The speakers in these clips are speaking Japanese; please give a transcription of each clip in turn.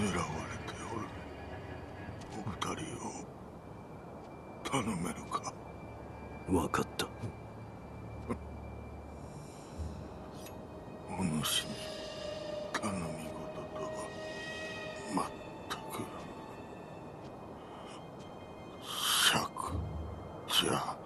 狙われておるお二人を頼めるか分かった お主に頼み事とはまったく釈じゃ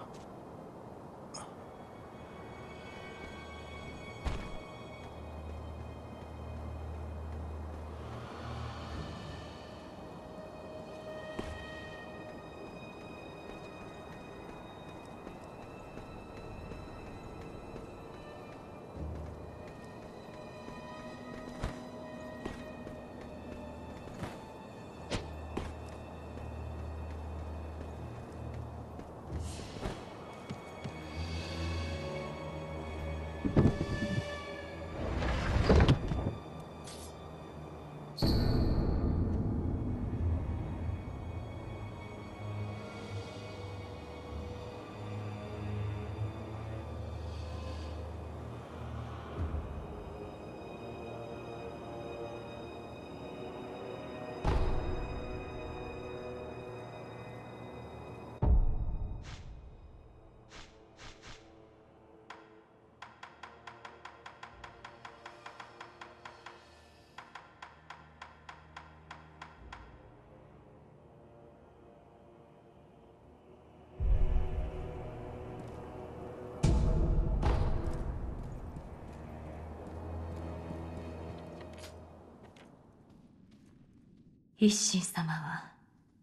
一心様は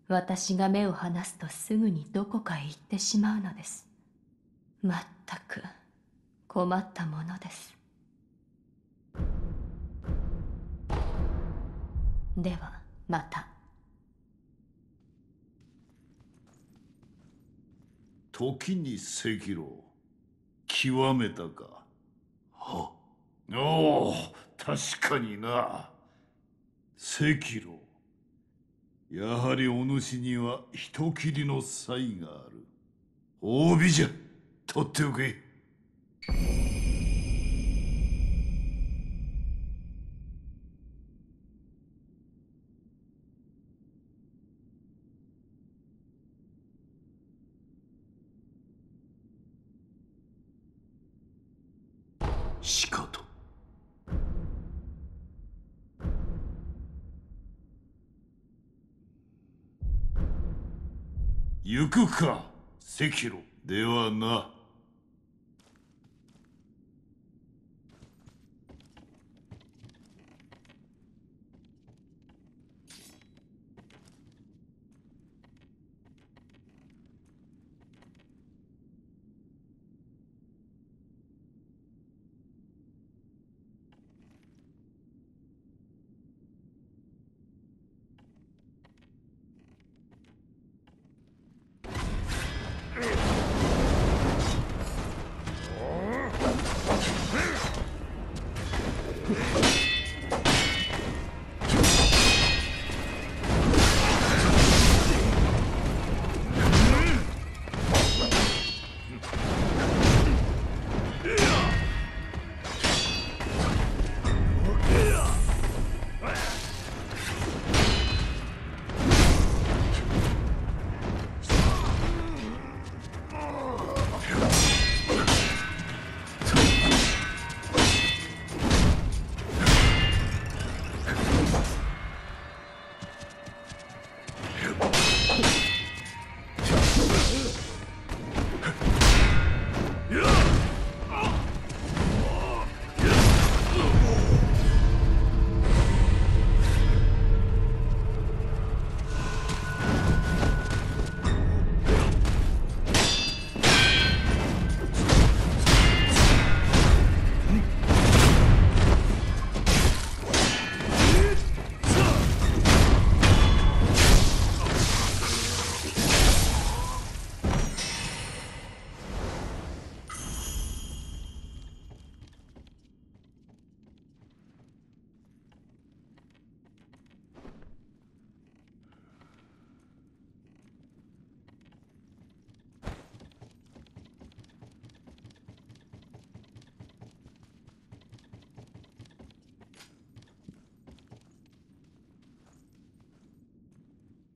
私が目を離すとすぐにどこかへ行ってしまうのですまったく困ったものですではまた時に赤ロ。極めたかはおお確かにな赤ロ。やはりお主には人斬りの才がある。褒美じゃ、取っておけ。しか行くか赤炉ではな。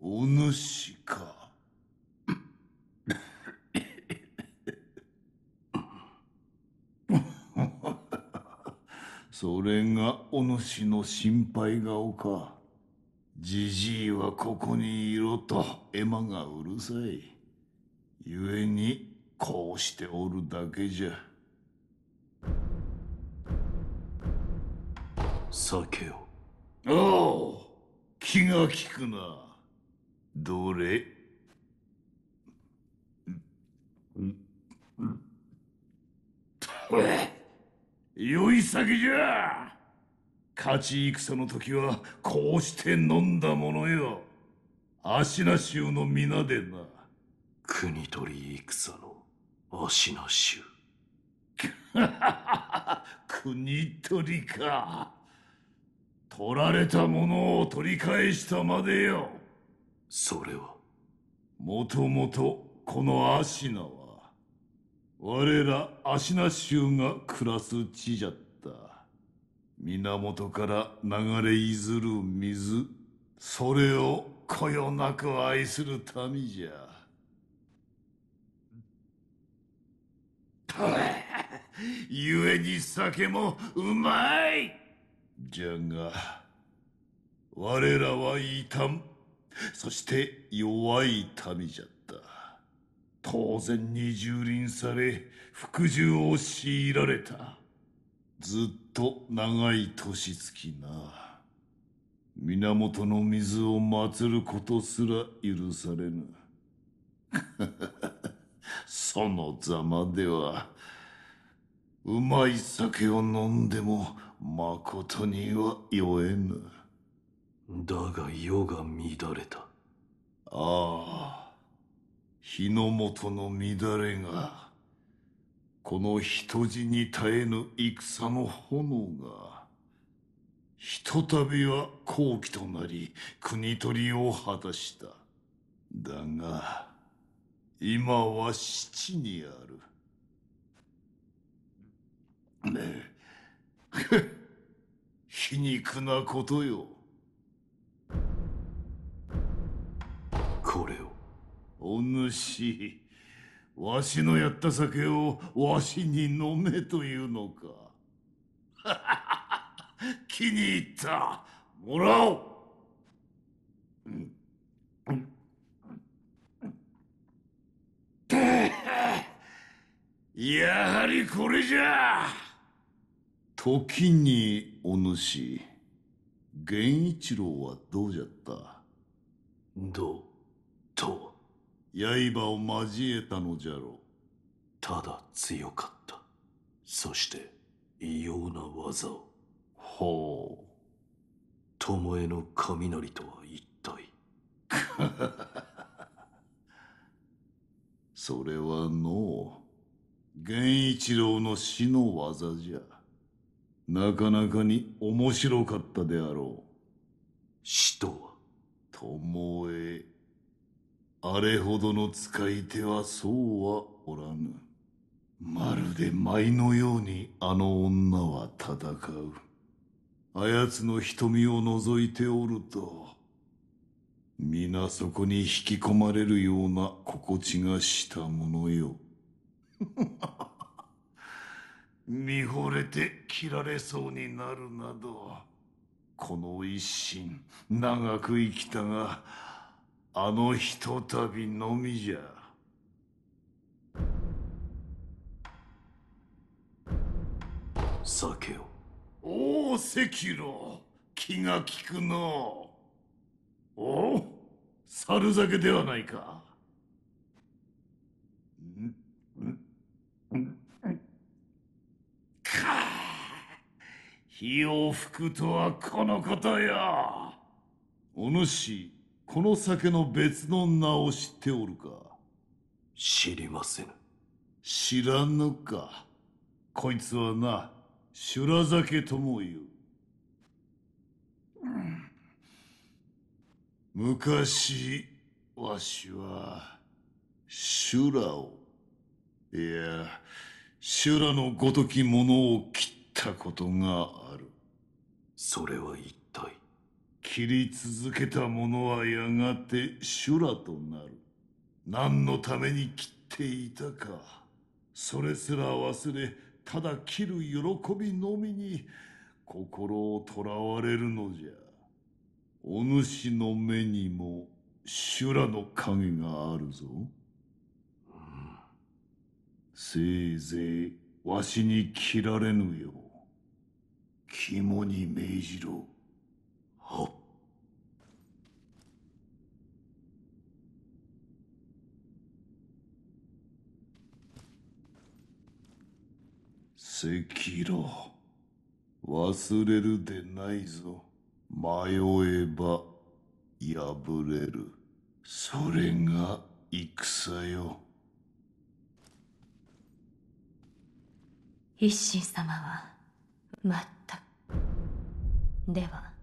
お主か それがお主の心配顔かじじいはここにいろとエマがうるさいゆえにこうしておるだけじゃ酒をおあ、気が利くなどれ良い酒じゃ勝ち戦の時はこうして飲んだものよ芦名衆の皆でな国取戦の芦名衆国取か取られたものを取り返したまでよそれはもともとこのアシナは我らアシナ州が暮らす地じゃった源から流れいずる水それをこよなく愛する民じゃゆえに酒もうまいじゃが我らは異端そして弱い民じゃった当然に蹂躙され服従を強いられたずっと長い年月な源の水を祀ることすら許されぬ そのざまではうまい酒を飲んでもまことには酔えぬ。だが世が乱れた。ああ、日の元の乱れが、この人死に絶えぬ戦の炎が、ひとたびは好機となり、国取りを果たした。だが、今は七にある。ねえ、皮肉なことよ。これをお主わしのやった酒をわしに飲めというのか 気に入ったもらおう、う んやはりこれじゃ時にお主源一郎はどうじゃったどうと刃を交えたのじゃろうただ強かったそして異様な技をほう巴の雷とは一体 それはのう源一郎の死の技じゃなかなかに面白かったであろう死とは巴あれほどの使い手はそうはおらぬ。まるで舞のようにあの女は戦う。あやつの瞳を覗いておると、皆そこに引き込まれるような心地がしたものよ。見惚れて切られそうになるなど、この一心長く生きたが、あのひとたびのみじゃ。酒を。おお、赤狼。気が利くな。おお猿酒ではないか。か火を吹くとはこのことよ。お主、この酒の別の名を知っておるか知りませぬ知らぬかこいつはな修羅酒とも言う、うん、昔わしは修羅をいや修羅のごときものを切ったことがあるそれは一体切り続けた者はやがて修羅となる。何のために切っていたか。それすら忘れ、ただ切る喜びのみに心をとらわれるのじゃ。お主の目にも修羅の影があるぞ。せいぜいわしに切られぬよう、肝に銘じろ。赤色忘れるでないぞ迷えば破れるそれが戦よ一心様は全くでは